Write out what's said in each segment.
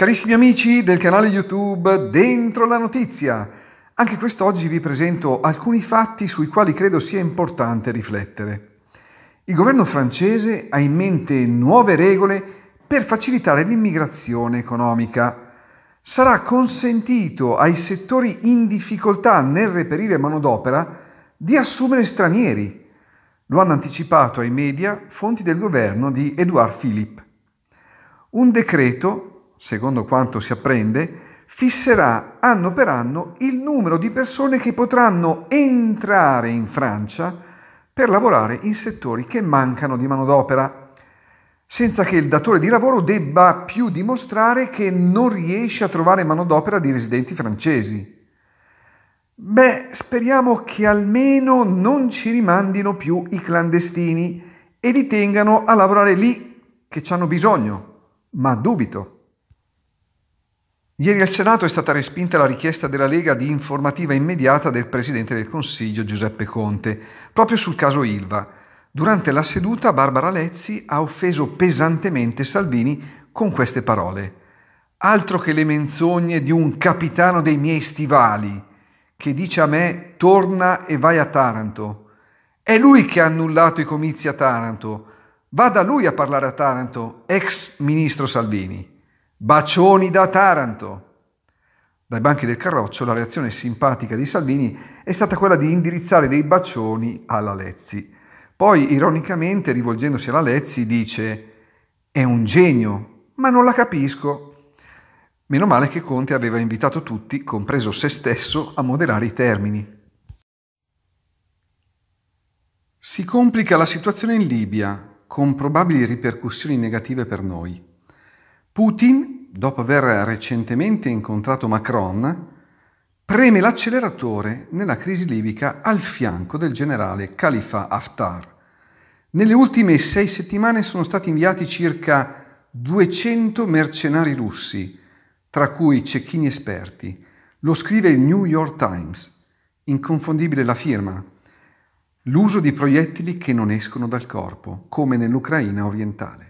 Carissimi amici del canale YouTube Dentro la Notizia, anche quest'oggi vi presento alcuni fatti sui quali credo sia importante riflettere. Il governo francese ha in mente nuove regole per facilitare l'immigrazione economica. Sarà consentito ai settori in difficoltà nel reperire manodopera di assumere stranieri. Lo hanno anticipato ai media fonti del governo di Edouard Philippe. Un decreto secondo quanto si apprende, fisserà anno per anno il numero di persone che potranno entrare in Francia per lavorare in settori che mancano di manodopera, senza che il datore di lavoro debba più dimostrare che non riesce a trovare manodopera di residenti francesi. Beh, speriamo che almeno non ci rimandino più i clandestini e li tengano a lavorare lì che ci hanno bisogno, ma dubito. Ieri al Senato è stata respinta la richiesta della Lega di informativa immediata del Presidente del Consiglio Giuseppe Conte, proprio sul caso Ilva. Durante la seduta Barbara Lezzi ha offeso pesantemente Salvini con queste parole. Altro che le menzogne di un capitano dei miei stivali, che dice a me torna e vai a Taranto. È lui che ha annullato i comizi a Taranto. Vada lui a parlare a Taranto, ex ministro Salvini. Bacioni da Taranto. Dai banchi del Carroccio la reazione simpatica di Salvini è stata quella di indirizzare dei bacioni alla Lezzi. Poi, ironicamente, rivolgendosi alla Lezzi, dice «È un genio, ma non la capisco». Meno male che Conte aveva invitato tutti, compreso se stesso, a moderare i termini. Si complica la situazione in Libia, con probabili ripercussioni negative per noi. Putin, dopo aver recentemente incontrato Macron, preme l'acceleratore nella crisi libica al fianco del generale Khalifa Haftar. Nelle ultime sei settimane sono stati inviati circa 200 mercenari russi, tra cui cecchini esperti. Lo scrive il New York Times. Inconfondibile la firma. L'uso di proiettili che non escono dal corpo, come nell'Ucraina orientale.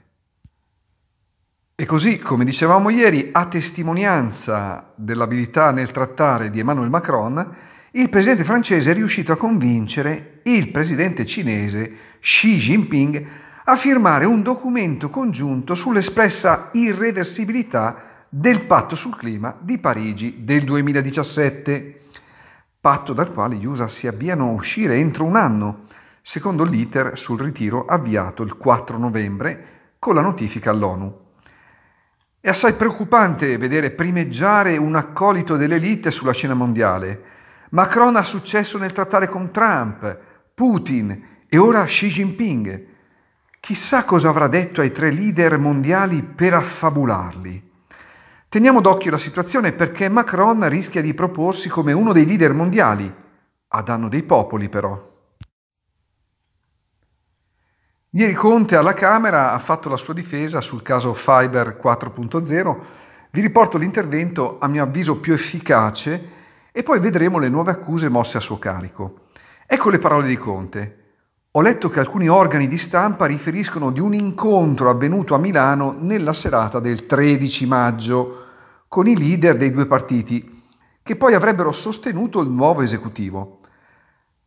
E così, come dicevamo ieri, a testimonianza dell'abilità nel trattare di Emmanuel Macron, il presidente francese è riuscito a convincere il presidente cinese Xi Jinping a firmare un documento congiunto sull'espressa irreversibilità del patto sul clima di Parigi del 2017, patto dal quale gli USA si avviano a uscire entro un anno, secondo l'iter sul ritiro avviato il 4 novembre con la notifica all'ONU. È assai preoccupante vedere primeggiare un accolito dell'elite sulla scena mondiale. Macron ha successo nel trattare con Trump, Putin e ora Xi Jinping. Chissà cosa avrà detto ai tre leader mondiali per affabularli. Teniamo d'occhio la situazione perché Macron rischia di proporsi come uno dei leader mondiali, a danno dei popoli però. Ieri Conte alla Camera ha fatto la sua difesa sul caso Fiber 4.0. Vi riporto l'intervento a mio avviso più efficace e poi vedremo le nuove accuse mosse a suo carico. Ecco le parole di Conte. Ho letto che alcuni organi di stampa riferiscono di un incontro avvenuto a Milano nella serata del 13 maggio con i leader dei due partiti, che poi avrebbero sostenuto il nuovo esecutivo.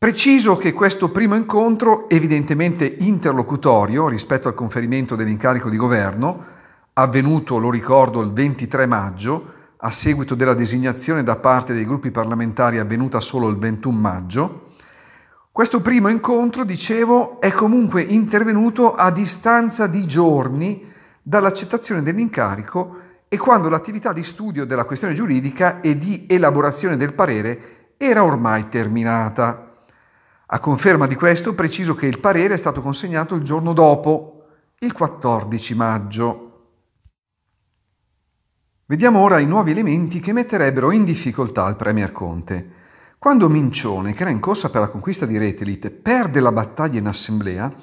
Preciso che questo primo incontro, evidentemente interlocutorio rispetto al conferimento dell'incarico di governo, avvenuto, lo ricordo, il 23 maggio, a seguito della designazione da parte dei gruppi parlamentari avvenuta solo il 21 maggio, questo primo incontro, dicevo, è comunque intervenuto a distanza di giorni dall'accettazione dell'incarico e quando l'attività di studio della questione giuridica e di elaborazione del parere era ormai terminata. A conferma di questo preciso che il parere è stato consegnato il giorno dopo, il 14 maggio. Vediamo ora i nuovi elementi che metterebbero in difficoltà il Premier Conte. Quando Mincione, che era in corsa per la conquista di Retelit, perde la battaglia in assemblea,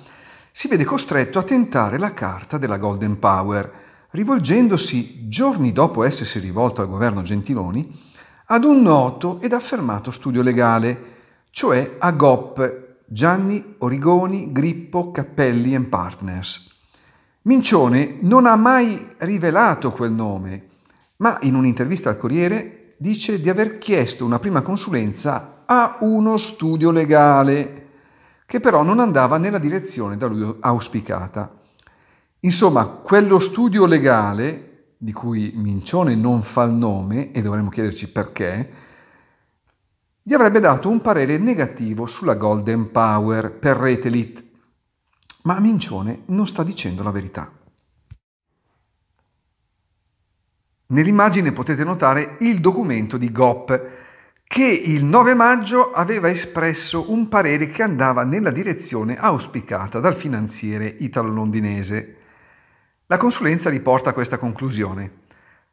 si vede costretto a tentare la carta della Golden Power, rivolgendosi, giorni dopo essersi rivolto al governo Gentiloni, ad un noto ed affermato studio legale, cioè a GOP Gianni Origoni Grippo Cappelli and Partners. Mincione non ha mai rivelato quel nome, ma in un'intervista al Corriere dice di aver chiesto una prima consulenza a uno studio legale, che però non andava nella direzione da lui auspicata. Insomma, quello studio legale, di cui Mincione non fa il nome, e dovremmo chiederci perché, gli avrebbe dato un parere negativo sulla Golden Power per Retelit. Ma Mincione non sta dicendo la verità. Nell'immagine potete notare il documento di GOP che il 9 maggio aveva espresso un parere che andava nella direzione auspicata dal finanziere italo-londinese. La consulenza riporta a questa conclusione.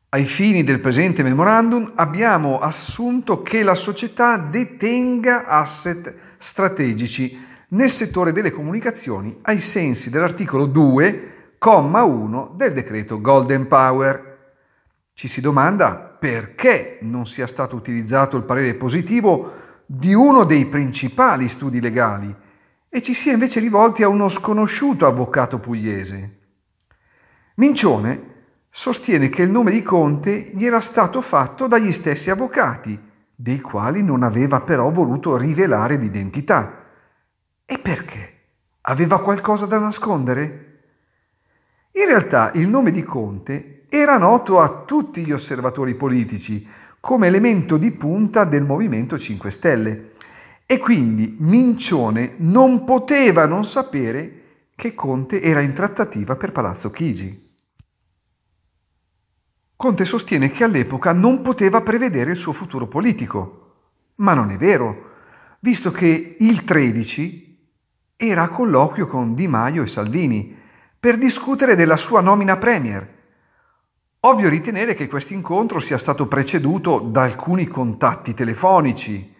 Ai fini del presente memorandum abbiamo assunto che la società detenga asset strategici nel settore delle comunicazioni ai sensi dell'articolo 2, comma 1 del decreto Golden Power. Ci si domanda perché non sia stato utilizzato il parere positivo di uno dei principali studi legali e ci si è invece rivolti a uno sconosciuto avvocato pugliese. Mincione sostiene che il nome di Conte gli era stato fatto dagli stessi avvocati, dei quali non aveva però voluto rivelare l'identità. E perché? Aveva qualcosa da nascondere? In realtà il nome di Conte era noto a tutti gli osservatori politici come elemento di punta del Movimento 5 Stelle e quindi Mincione non poteva non sapere che Conte era in trattativa per Palazzo Chigi. Conte sostiene che all'epoca non poteva prevedere il suo futuro politico. Ma non è vero, visto che il 13 era a colloquio con Di Maio e Salvini per discutere della sua nomina premier. Ovvio ritenere che questo incontro sia stato preceduto da alcuni contatti telefonici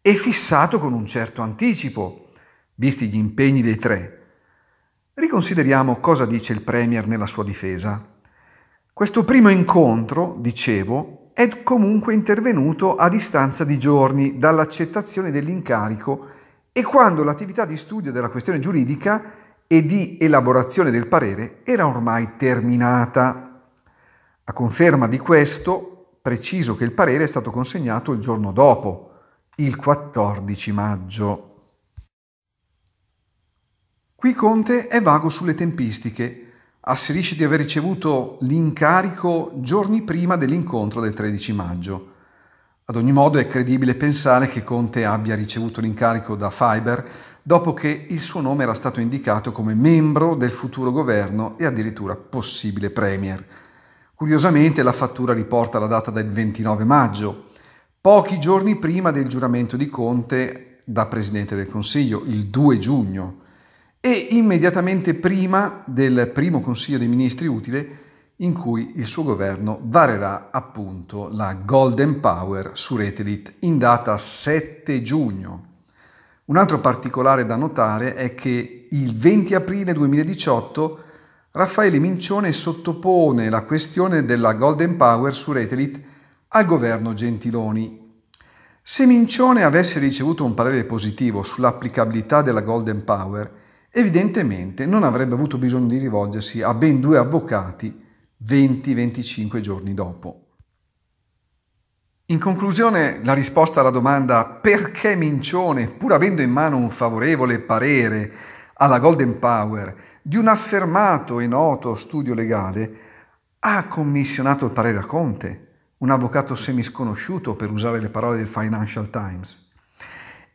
e fissato con un certo anticipo, visti gli impegni dei tre. Riconsideriamo cosa dice il Premier nella sua difesa. Questo primo incontro, dicevo, è comunque intervenuto a distanza di giorni dall'accettazione dell'incarico e quando l'attività di studio della questione giuridica e di elaborazione del parere era ormai terminata. A conferma di questo, preciso che il parere è stato consegnato il giorno dopo, il 14 maggio. Qui Conte è vago sulle tempistiche, asserisce di aver ricevuto l'incarico giorni prima dell'incontro del 13 maggio. Ad ogni modo è credibile pensare che Conte abbia ricevuto l'incarico da Fiber dopo che il suo nome era stato indicato come membro del futuro governo e addirittura possibile premier. Curiosamente la fattura riporta la data del 29 maggio, pochi giorni prima del giuramento di Conte da Presidente del Consiglio, il 2 giugno e immediatamente prima del primo Consiglio dei Ministri utile in cui il suo governo varerà appunto la Golden Power su Retelit in data 7 giugno. Un altro particolare da notare è che il 20 aprile 2018 Raffaele Mincione sottopone la questione della Golden Power su Retelit al governo Gentiloni. Se Mincione avesse ricevuto un parere positivo sull'applicabilità della Golden Power, evidentemente non avrebbe avuto bisogno di rivolgersi a ben due avvocati 20-25 giorni dopo. In conclusione, la risposta alla domanda perché Mincione, pur avendo in mano un favorevole parere alla Golden Power di un affermato e noto studio legale, ha commissionato il parere a Conte, un avvocato semisconosciuto per usare le parole del Financial Times,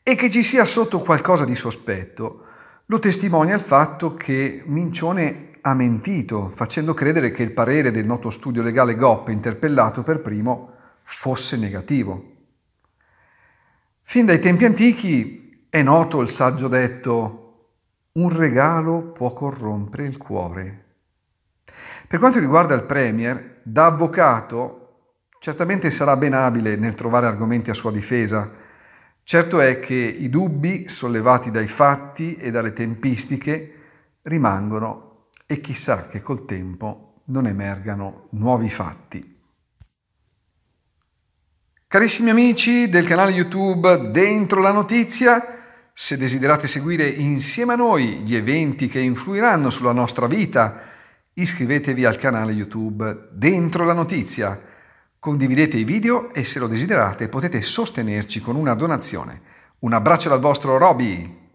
e che ci sia sotto qualcosa di sospetto, lo testimonia il fatto che Mincione ha mentito, facendo credere che il parere del noto studio legale Goppe, interpellato per primo, fosse negativo. Fin dai tempi antichi è noto il saggio detto un regalo può corrompere il cuore. Per quanto riguarda il Premier, da avvocato certamente sarà ben abile nel trovare argomenti a sua difesa, Certo è che i dubbi sollevati dai fatti e dalle tempistiche rimangono e chissà che col tempo non emergano nuovi fatti. Carissimi amici del canale YouTube Dentro la Notizia, se desiderate seguire insieme a noi gli eventi che influiranno sulla nostra vita, iscrivetevi al canale YouTube Dentro la Notizia Condividete i video e se lo desiderate potete sostenerci con una donazione. Un abbraccio dal vostro Roby!